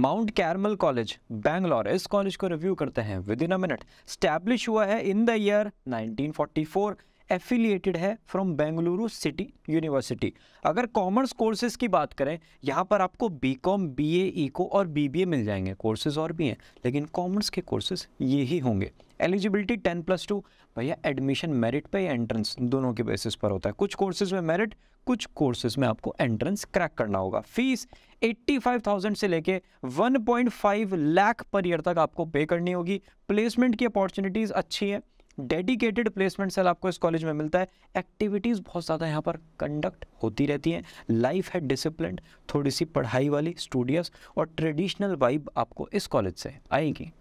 mount caramel college Bangalore इस college को review करते हैं with in a minute establish हुआ है इन द ईयर 1944 एफिलिएटेड है फ्रॉम बेंगलुरु सिटी यूनिवर्सिटी अगर कॉमर्स कोर्सेज की बात करें यहाँ पर आपको B com B A eco और बी बी ए मिल जाएंगे कोर्सेज और भी हैं लेकिन कॉमर्स के कोर्सेज ये ही होंगे एलिजिबिलिटी टेन प्लस टू भैया एडमिशन मेरिट पे या एंट्रेंस दोनों के बेसिस पर होता है कुछ कोर्सेज में मेरिट कुछ कोर्सेज में आपको एंट्रेंस क्रैक करना होगा फीस 85,000 से लेके 1.5 लाख पर ईयर तक आपको पे करनी होगी प्लेसमेंट की अपॉर्चुनिटीज़ अच्छी हैं डेडिकेटेड प्लेसमेंट सेल आपको इस कॉलेज में मिलता है एक्टिविटीज़ बहुत ज़्यादा यहाँ पर कंडक्ट होती रहती हैं लाइफ है डिसिप्लिन थोड़ी सी पढ़ाई वाली स्टूडियस और ट्रेडिशनल वाइब आपको इस कॉलेज से आएगी